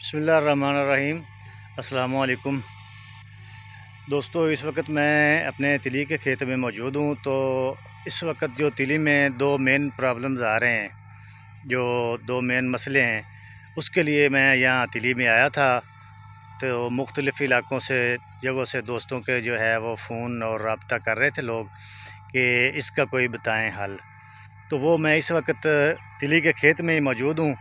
बसमीम अलकुम दोस्तों इस वक्त मैं अपने तिली के खेत में मौजूद हूँ तो इस वक्त जो तिली में दो मेन प्रॉब्लम्स आ रहे हैं जो दो मेन मसले हैं उसके लिए मैं यहाँ तिली में आया था तो मुख्तलिफ़ इलाक़ों से जगहों से दोस्तों के जो है वो फ़ोन और रबता कर रहे थे लोग कि इसका कोई बताएं हल तो वो मैं इस वक्त तिली के खेत में ही मौजूद हूँ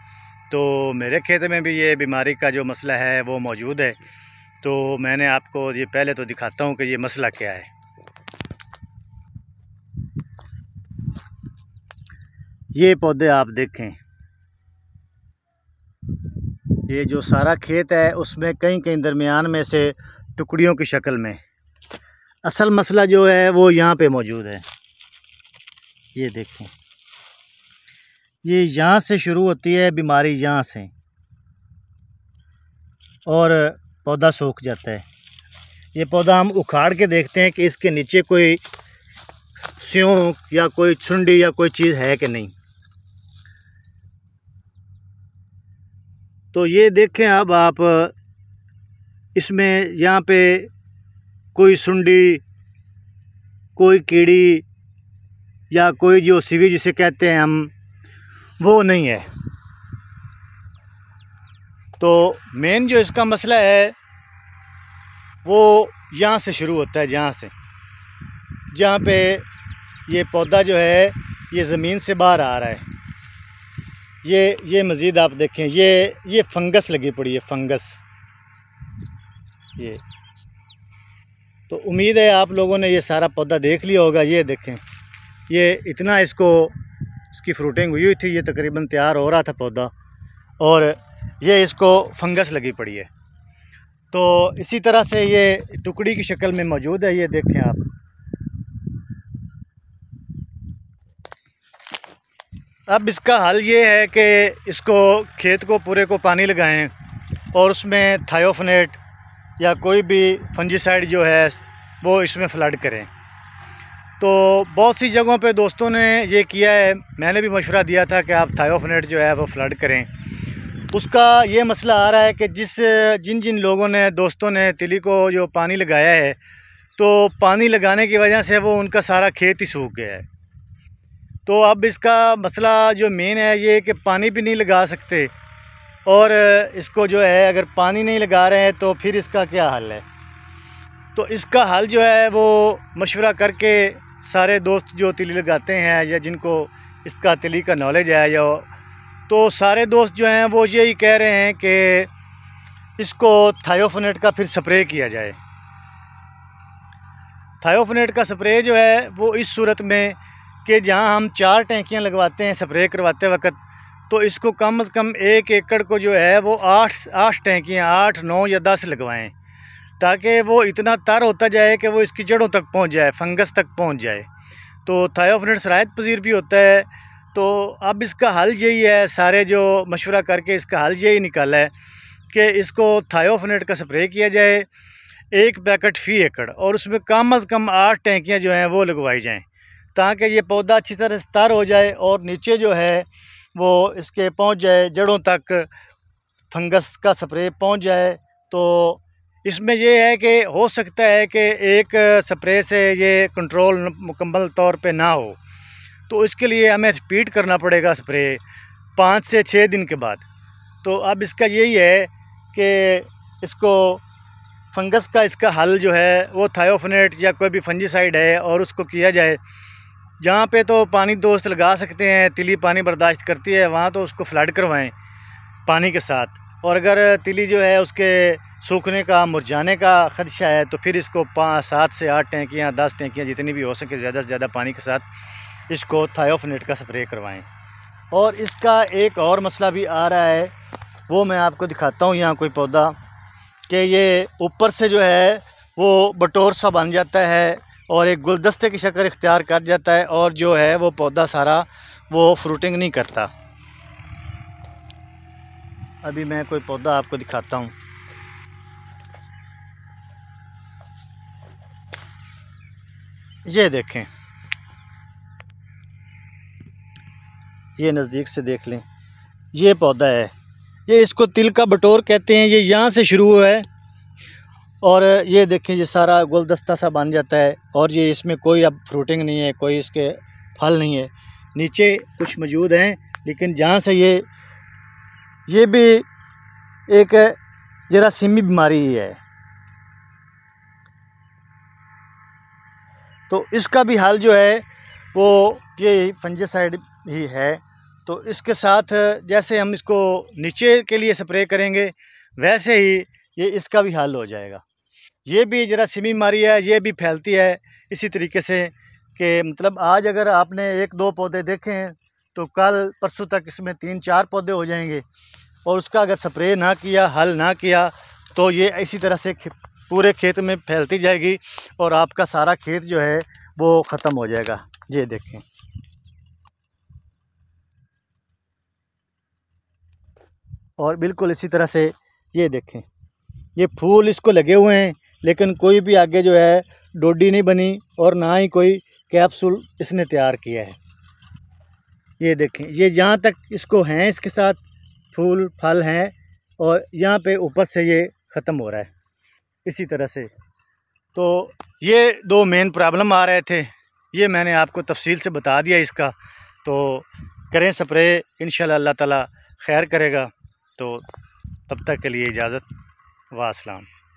तो मेरे खेत में भी ये बीमारी का जो मसला है वो मौजूद है तो मैंने आपको ये पहले तो दिखाता हूँ कि ये मसला क्या है ये पौधे आप देखें ये जो सारा खेत है उसमें कहीं कहीं दरमियान में से टुकड़ियों की शक्ल में असल मसला जो है वो यहाँ पे मौजूद है ये देखें ये यहाँ से शुरू होती है बीमारी यहाँ से और पौधा सूख जाता है ये पौधा हम उखाड़ के देखते हैं कि इसके नीचे कोई स्यों या कोई छुंडी या कोई चीज़ है कि नहीं तो ये देखें अब आप इसमें यहाँ पे कोई सुंडी कोई कीड़ी या कोई जो सीवी जिसे कहते हैं हम वो नहीं है तो मेन जो इसका मसला है वो यहाँ से शुरू होता है जहाँ से जहाँ पे ये पौधा जो है ये ज़मीन से बाहर आ रहा है ये ये मज़ीद आप देखें ये ये फंगस लगी पड़ी है फंगस ये तो उम्मीद है आप लोगों ने ये सारा पौधा देख लिया होगा ये देखें ये इतना इसको इसकी फ्रूटिंग हुई हुई थी ये तकरीबन तैयार हो रहा था पौधा और ये इसको फंगस लगी पड़ी है तो इसी तरह से ये टुकड़ी की शक्ल में मौजूद है ये देखें आप अब इसका हल ये है कि इसको खेत को पूरे को पानी लगाएं और उसमें थायोफनेट या कोई भी फंजीसाइड जो है वो इसमें फ्लड करें तो बहुत सी जगहों पे दोस्तों ने ये किया है मैंने भी मशवरा दिया था कि आप थायोफनेट जो है वो फ्लड करें उसका ये मसला आ रहा है कि जिस जिन जिन लोगों ने दोस्तों ने तिली को जो पानी लगाया है तो पानी लगाने की वजह से वो उनका सारा खेत ही सूख गया है तो अब इसका मसला जो मेन है ये कि पानी भी नहीं लगा सकते और इसको जो है अगर पानी नहीं लगा रहे हैं तो फिर इसका क्या हल है तो इसका हल जो है वो मशवरा करके सारे दोस्त जो तिली लगाते हैं या जिनको इसका तिली का नॉलेज है या तो सारे दोस्त जो हैं वो यही कह रहे हैं कि इसको थायोफोनेट का फिर स्प्रे किया जाए थायोफोनेट का स्प्रे जो है वो इस सूरत में कि जहाँ हम चार टैंकियाँ लगवाते हैं स्प्रे करवाते वक्त तो इसको कम अज़ कम एक एकड़ को जो है वो आठ आठ टैंकियाँ आठ नौ या दस लगवाएँ ताकि वो इतना तर होता जाए कि वो इसकी जड़ों तक पहुँच जाए फंगस तक पहुँच जाए तो थायोफनेट शरात पजीर भी होता है तो अब इसका हल यही है सारे जो मशवरा करके इसका हल यही निकाला है कि इसको थायोफनेट का स्प्रे किया जाए एक पैकेट फ़ी एकड़ और उसमें कम अज़ कम आठ टैंकियाँ जो हैं वो लगवाई जाएँ ताकि ये पौधा अच्छी तरह से तर हो जाए और नीचे जो है वो इसके पहुँच जाए जड़ों तक फंगस का स्प्रे पहुँच जाए तो इसमें यह है कि हो सकता है कि एक स्प्रे से ये कंट्रोल मुकम्मल तौर पे ना हो तो इसके लिए हमें रिपीट करना पड़ेगा स्प्रे पाँच से छः दिन के बाद तो अब इसका यही है कि इसको फंगस का इसका हल जो है वो थायोफनेट या कोई भी फंजीसाइड है और उसको किया जाए जहाँ पे तो पानी दोस्त लगा सकते हैं तिली पानी बर्दाश्त करती है वहाँ तो उसको फ्लड करवाएँ पानी के साथ और अगर तिली जो है उसके सूखने का मुरझाने का खदशा है तो फिर इसको पाँच सात से आठ टैंकियाँ दस टैंकियाँ जितनी भी हो सके ज़्यादा से ज़्यादा पानी के साथ इसको थायोफनेट का स्प्रे करवाएं और इसका एक और मसला भी आ रहा है वो मैं आपको दिखाता हूँ यहाँ कोई पौधा कि ये ऊपर से जो है वो बटोर सा बन जाता है और एक गुलदस्ते की शक्ल इख्तियार कर जाता है और जो है वो पौधा सारा वो फ्रूटिंग नहीं करता अभी मैं कोई पौधा आपको दिखाता हूँ ये देखें ये नज़दीक से देख लें ये पौधा है ये इसको तिल का बटोर कहते हैं ये यहाँ से शुरू हुआ है और ये देखें ये सारा गुलदस्ता सा बन जाता है और ये इसमें कोई अब फ्रूटिंग नहीं है कोई इसके फल नहीं है नीचे कुछ मौजूद हैं लेकिन जहाँ से ये ये भी एक जरासीमी बीमारी ही है तो इसका भी हाल जो है वो ये फंजेसाइड ही है तो इसके साथ जैसे हम इसको नीचे के लिए स्प्रे करेंगे वैसे ही ये इसका भी हल हो जाएगा ये भी ज़रा सिमी मारी है ये भी फैलती है इसी तरीके से कि मतलब आज अगर आपने एक दो पौधे देखे हैं तो कल परसों तक इसमें तीन चार पौधे हो जाएंगे और उसका अगर स्प्रे ना किया हल ना किया तो ये इसी तरह से पूरे खेत में फैलती जाएगी और आपका सारा खेत जो है वो ख़त्म हो जाएगा ये देखें और बिल्कुल इसी तरह से ये देखें ये फूल इसको लगे हुए हैं लेकिन कोई भी आगे जो है डोडी नहीं बनी और ना ही कोई कैप्सूल इसने तैयार किया है ये देखें ये जहाँ तक इसको हैं इसके साथ फूल फल हैं और यहाँ पे ऊपर से ये ख़त्म हो रहा है इसी तरह से तो ये दो मेन प्रॉब्लम आ रहे थे ये मैंने आपको तफसील से बता दिया इसका तो करें स्प्रे इन अल्लाह ताला खैर करेगा तो तब तक के लिए इजाज़त वासलाम